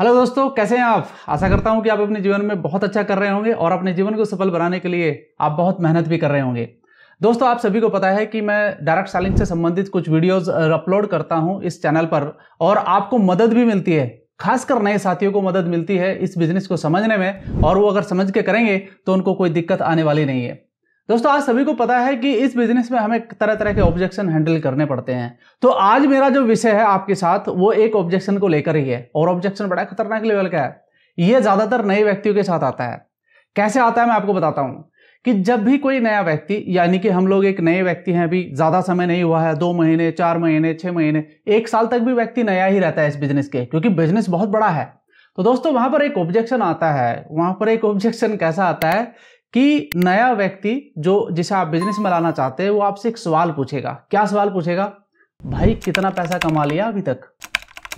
hello दोस्तों कैसे हैं आप आशा करता हूं कि आप अपने जीवन में बहुत अच्छा कर रहे होंगे और अपने जीवन को सफल बनाने के लिए आप बहुत मेहनत भी कर रहे होंगे दोस्तों आप सभी को पता है कि मैं डायरेक्ट सेलिंग से संबंधित कुछ वीडियोस अपलोड करता हूं इस चैनल पर और आपको मदद भी मिलती है खासकर नए साथियों को मदद मिलती है इस बिजनेस को समझने में और वो अगर समझ के करेंगे तो उनको कोई दिक्कत आने वाली नहीं है दोस्तों आज सभी को पता है कि इस बिजनेस में हमें तरह तरह के ऑब्जेक्शन हैंडल करने पड़ते हैं तो आज मेरा जो विषय है आपके साथ वो एक ऑब्जेक्शन को लेकर ही है और ऑब्जेक्शन बड़ा खतरनाक लेवल का है ये ज्यादातर नए व्यक्तियों के साथ आता है कैसे आता है मैं आपको बताता हूं कि जब भी कोई नया व्यक्ति यानी कि हम लोग एक नए व्यक्ति हैं अभी ज़्यादा समय नहीं हुआ है दो महीने चार महीने छह महीने एक साल तक भी व्यक्ति नया ही रहता है इस बिजनेस के क्योंकि बिजनेस बहुत बड़ा है तो दोस्तों वहां पर एक ऑब्जेक्शन आता है वहां पर एक ऑब्जेक्शन कैसा आता है कि नया व्यक्ति जो जिसे आप बिजनेस में लाना चाहते हैं वो आपसे एक सवाल पूछेगा क्या सवाल पूछेगा भाई कितना पैसा कमा लिया अभी तक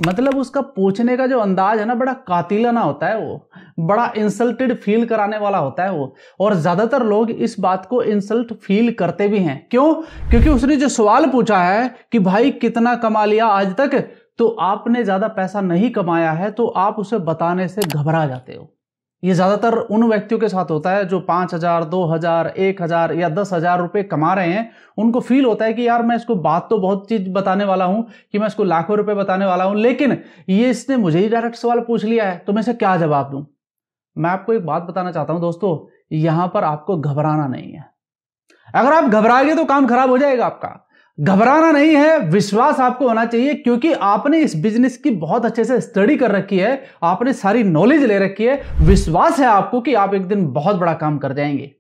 मतलब उसका पूछने का जो अंदाज है ना बड़ा कातिलाना होता है वो बड़ा इंसल्टेड फील कराने वाला होता है वो और ज़्यादातर लोग इस बात को इंसल्ट फील करते भी हैं क्यों क्योंकि उसने जो सवाल पूछा है कि भाई कितना कमा लिया आज तक तो आपने ज़्यादा पैसा नहीं कमाया है तो आप उसे बताने से घबरा जाते हो ये ज़्यादातर उन व्यक्तियों के साथ होता है जो पाँच हज़ार दो हज़ार एक हज़ार या दस हज़ार रुपये कमा रहे हैं उनको फील होता है कि यार मैं इसको बात तो बहुत चीज़ बताने वाला हूँ कि मैं इसको लाखों रुपए बताने वाला हूँ लेकिन ये इसने मुझे ही डायरेक्ट सवाल पूछ लिया है तो मैं इसे क्या जवाब दूँ मैं आपको एक बात बताना चाहता हूँ दोस्तों यहाँ पर आपको घबराना नहीं है अगर आप घबराएंगे तो काम खराब हो जाएगा आपका घबराना नहीं है विश्वास आपको होना चाहिए क्योंकि आपने इस बिजनेस की बहुत अच्छे से स्टडी कर रखी है आपने सारी नॉलेज ले रखी है विश्वास है आपको कि आप एक दिन बहुत बड़ा काम कर जाएंगे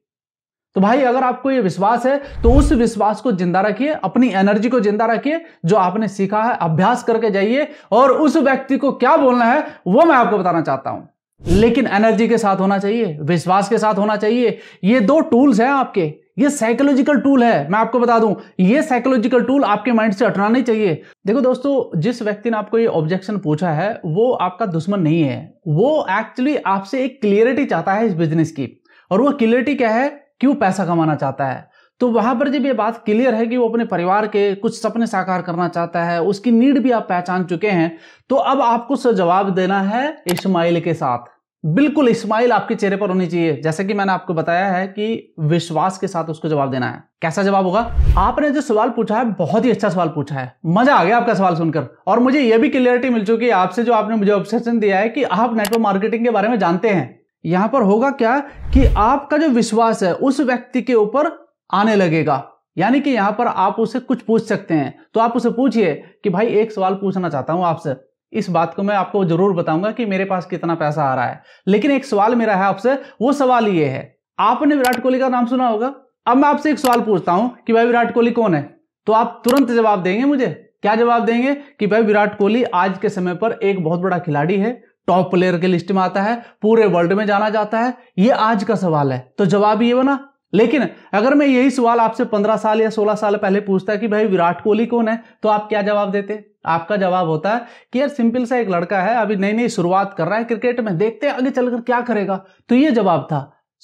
तो भाई अगर आपको ये विश्वास है तो उस विश्वास को जिंदा रखिए अपनी एनर्जी को जिंदा रखिए जो आपने सीखा है अभ्यास करके जाइए और उस व्यक्ति को क्या बोलना है वो मैं आपको बताना चाहता हूं लेकिन एनर्जी के साथ होना चाहिए विश्वास के साथ होना चाहिए ये दो टूल्स हैं आपके ये साइकोलॉजिकल टूल है मैं आपको बता दूं ये साइकोलॉजिकल टूल आपके माइंड से हटना नहीं चाहिए देखो दोस्तों जिस व्यक्ति ने आपको ये ऑब्जेक्शन पूछा है वो आपका दुश्मन नहीं है वो एक्चुअली आपसे एक क्लियरिटी चाहता है इस बिजनेस की और वो क्लियरिटी क्या है क्यों पैसा कमाना चाहता है तो वहां पर जब ये बात क्लियर है कि वो अपने परिवार के कुछ सपने साकार करना चाहता है उसकी नीड भी आप पहचान चुके हैं तो अब आपको जवाब देना है इस्माइल के साथ बिल्कुल स्माइल आपके चेहरे पर होनी चाहिए जैसे कि मैंने आपको बताया है कि विश्वास के साथ उसको जवाब देना है कैसा जवाब होगा आपने जो सवाल पूछा है बहुत ही अच्छा सवाल पूछा है मजा आ गया आपका सवाल सुनकर और मुझे यह भी क्लियरिटी मिल चुकी है आपसे जो आपने मुझे ऑब्सेशन दिया है कि आप नेटवर्क मार्केटिंग के बारे में जानते हैं यहां पर होगा क्या कि आपका जो विश्वास है उस व्यक्ति के ऊपर आने लगेगा यानी कि यहां पर आप उसे कुछ पूछ सकते हैं तो आप उसे पूछिए कि भाई एक सवाल पूछना चाहता हूं आपसे इस बात को मैं आपको जरूर बताऊंगा कि मेरे पास कितना पैसा आ रहा है लेकिन एक सवाल मेरा है आपसे वो सवाल ये है आपने विराट कोहली का नाम सुना होगा अब मैं आपसे एक सवाल पूछता हूं कि भाई विराट कोहली कौन है तो आप तुरंत जवाब देंगे मुझे क्या जवाब देंगे कि भाई विराट कोहली आज के समय पर एक बहुत बड़ा खिलाड़ी है टॉप प्लेयर के लिस्ट में आता है पूरे वर्ल्ड में जाना जाता है ये आज का सवाल है तो जवाब ये बना लेकिन अगर मैं यही सवाल आपसे पंद्रह साल या सोलह साल पहले पूछता कि भाई विराट कोहली कौन है तो आप क्या जवाब देते आपका जवाब होता है कि यार सिंपल सा एक लड़का है अभी नई नई शुरुआत कर रहा है क्रिकेट में देखते हैं आगे चलकर क्या करेगा तो ये जवाब था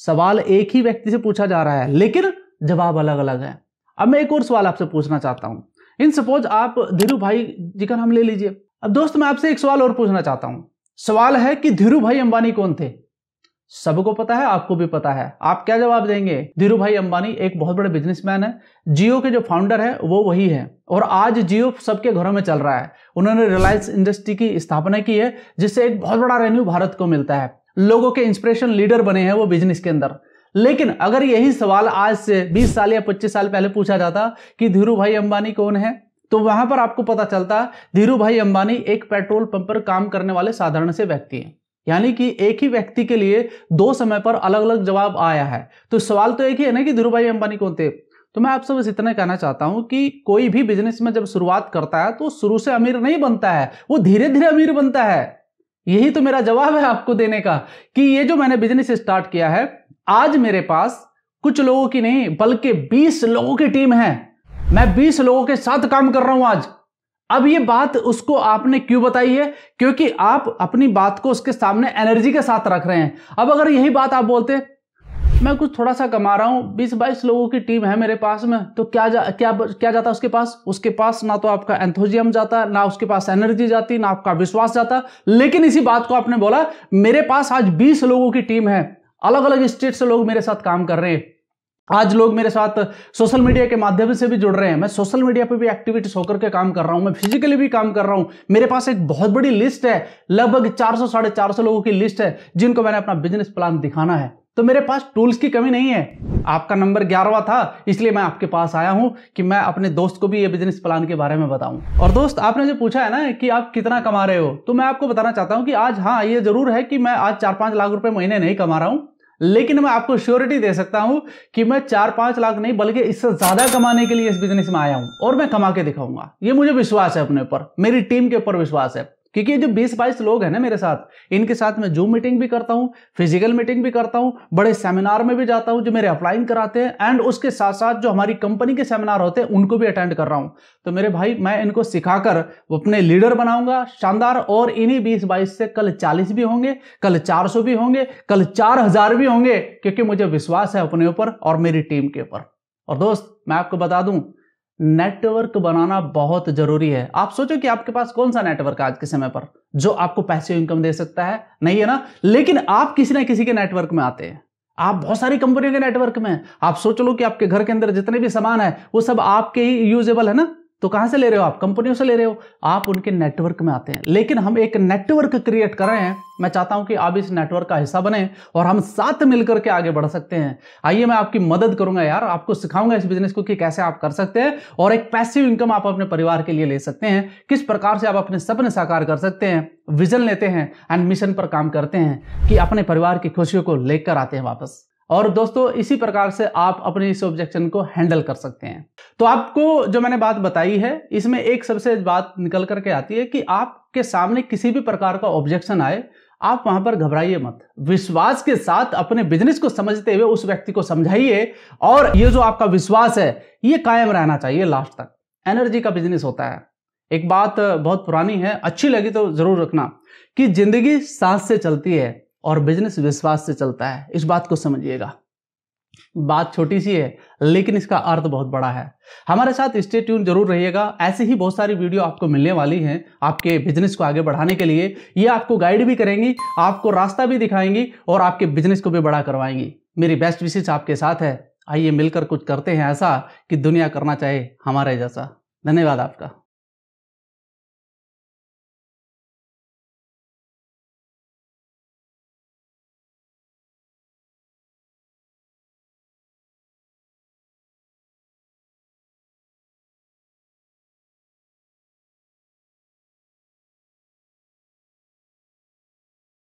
सवाल एक ही व्यक्ति से पूछा जा रहा है लेकिन जवाब अलग अलग है अब मैं एक और सवाल आपसे पूछना चाहता हूं इन सपोज आप धीरू भाई जी का नाम ले लीजिए अब दोस्त मैं आपसे एक सवाल और पूछना चाहता हूं सवाल है कि धीरू भाई अंबानी कौन थे सबको पता है आपको भी पता है आप क्या जवाब देंगे धीरू भाई अंबानी एक बहुत बड़े बिजनेसमैन है जियो के जो फाउंडर है वो वही है और आज जियो सबके घरों में चल रहा है उन्होंने रिलायंस इंडस्ट्री की स्थापना की है जिससे एक बहुत बड़ा रेवेन्यू भारत को मिलता है लोगों के इंस्पिरेशन लीडर बने हैं वो बिजनेस के अंदर लेकिन अगर यही सवाल आज से 20 साल या 25 साल पहले पूछा जाता कि धीरू भाई अंबानी कौन है तो वहां पर आपको पता चलता धीरू भाई अंबानी एक पेट्रोल पंप पर काम करने वाले साधारण से व्यक्ति हैं यानी कि एक ही व्यक्ति के लिए दो समय पर अलग अलग जवाब आया है तो सवाल तो एक ही है ना कि धीरू भाई अंबानी कौन थे तो मैं आप सब बस इतना कहना चाहता हूं कि कोई भी बिजनेस में जब शुरुआत करता है तो शुरू से अमीर नहीं बनता है वो धीरे धीरे अमीर बनता है यही तो मेरा जवाब है आपको देने का कि ये जो मैंने बिजनेस स्टार्ट किया है आज मेरे पास कुछ लोगों की नहीं बल्कि 20 लोगों की टीम है मैं 20 लोगों के साथ काम कर रहा हूं आज अब ये बात उसको आपने क्यों बताई है क्योंकि आप अपनी बात को उसके सामने एनर्जी के साथ रख रहे हैं अब अगर यही बात आप बोलते मैं कुछ थोड़ा सा कमा रहा हूँ बीस बाईस लोगों की टीम है मेरे पास में तो क्या जा, क्या क्या जाता उसके पास उसके पास ना तो आपका एंथोजियम जाता ना उसके पास एनर्जी जाती ना आपका विश्वास जाता लेकिन इसी बात को आपने बोला मेरे पास आज बीस लोगों की टीम है अलग अलग स्टेट से लोग मेरे साथ काम कर रहे हैं आज लोग मेरे साथ सोशल मीडिया के माध्यम से भी जुड़ रहे हैं मैं सोशल मीडिया पे भी एक्टिविटीज होकर के काम कर रहा हूं मैं फिजिकली भी काम कर रहा हूं मेरे पास एक बहुत बड़ी लिस्ट है लगभग 400 साढ़े चार लोगों की लिस्ट है जिनको मैंने अपना बिजनेस प्लान दिखाना है तो मेरे पास टूल्स की कमी नहीं है आपका नंबर ग्यारहवा था इसलिए मैं आपके पास आया हूं कि मैं अपने दोस्त को भी ये बिजनेस प्लान के बारे में बताऊं और दोस्त आपने जो पूछा है ना कि आप कितना कमा रहे हो तो मैं आपको बताना चाहता हूं कि आज हाँ ये जरूर है कि मैं आज चार पांच लाख रुपए महीने नहीं कमा रहा हूं लेकिन मैं आपको श्योरिटी दे सकता हूं कि मैं चार पांच लाख नहीं बल्कि इससे ज्यादा कमाने के लिए इस बिजनेस में आया हूं और मैं कमा के दिखाऊंगा ये मुझे विश्वास है अपने ऊपर मेरी टीम के ऊपर विश्वास है क्योंकि ये जो बीस बाईस लोग हैं ना मेरे साथ इनके साथ मैं जूम मीटिंग भी करता हूँ फिजिकल मीटिंग भी करता हूँ बड़े सेमिनार में भी जाता हूँ जो मेरे अप्लाइंग कराते हैं एंड उसके साथ साथ जो हमारी कंपनी के सेमिनार होते हैं उनको भी अटेंड कर रहा हूँ तो मेरे भाई मैं इनको सिखाकर अपने लीडर बनाऊंगा शानदार और इन्हीं बीस बाईस से कल चालीस भी होंगे कल चार भी होंगे कल चार भी होंगे क्योंकि मुझे विश्वास है अपने ऊपर और मेरी टीम के ऊपर और दोस्त मैं आपको बता दूं नेटवर्क बनाना बहुत जरूरी है आप सोचो कि आपके पास कौन सा नेटवर्क आज के समय पर जो आपको पैसे इनकम दे सकता है नहीं है ना लेकिन आप किसी ना किसी के नेटवर्क में आते हैं आप बहुत सारी कंपनियों के नेटवर्क में आप सोच लो कि आपके घर के अंदर जितने भी सामान है वो सब आपके ही यूजेबल है ना तो कहां से ले रहे हो आप कंपनियों से ले रहे हो आप उनके नेटवर्क में आते हैं लेकिन हम एक नेटवर्क क्रिएट कर रहे हैं मैं चाहता हूं कि आप इस नेटवर्क का हिस्सा बने और हम साथ मिलकर के आगे बढ़ सकते हैं आइए मैं आपकी मदद करूंगा यार आपको सिखाऊंगा इस बिजनेस को कि कैसे आप कर सकते हैं और एक पैसिव इनकम आप अपने परिवार के लिए ले सकते हैं किस प्रकार से आप अपने सपने साकार कर सकते हैं विजन लेते हैं एंड मिशन पर काम करते हैं कि अपने परिवार की खुशियों को लेकर आते हैं वापस और दोस्तों इसी प्रकार से आप अपने इस ऑब्जेक्शन को हैंडल कर सकते हैं तो आपको जो मैंने बात बताई है इसमें एक सबसे बात निकल करके आती है कि आपके सामने किसी भी प्रकार का ऑब्जेक्शन आए आप वहां पर घबराइए मत विश्वास के साथ अपने बिजनेस को समझते हुए उस व्यक्ति को समझाइए और ये जो आपका विश्वास है ये कायम रहना चाहिए लास्ट तक एनर्जी का बिजनेस होता है एक बात बहुत पुरानी है अच्छी लगी तो जरूर रखना कि जिंदगी सांस से चलती है और बिजनेस विश्वास से चलता है इस बात को समझिएगा बात छोटी सी है लेकिन इसका अर्थ बहुत बड़ा है हमारे साथ स्टे ट्यून जरूर रहिएगा ऐसे ही बहुत सारी वीडियो आपको मिलने वाली हैं आपके बिजनेस को आगे बढ़ाने के लिए ये आपको गाइड भी करेंगी आपको रास्ता भी दिखाएंगी और आपके बिजनेस को भी बड़ा करवाएंगी मेरी बेस्ट विशेष आपके साथ है आइए मिलकर कुछ करते हैं ऐसा कि दुनिया करना चाहे हमारे जैसा धन्यवाद आपका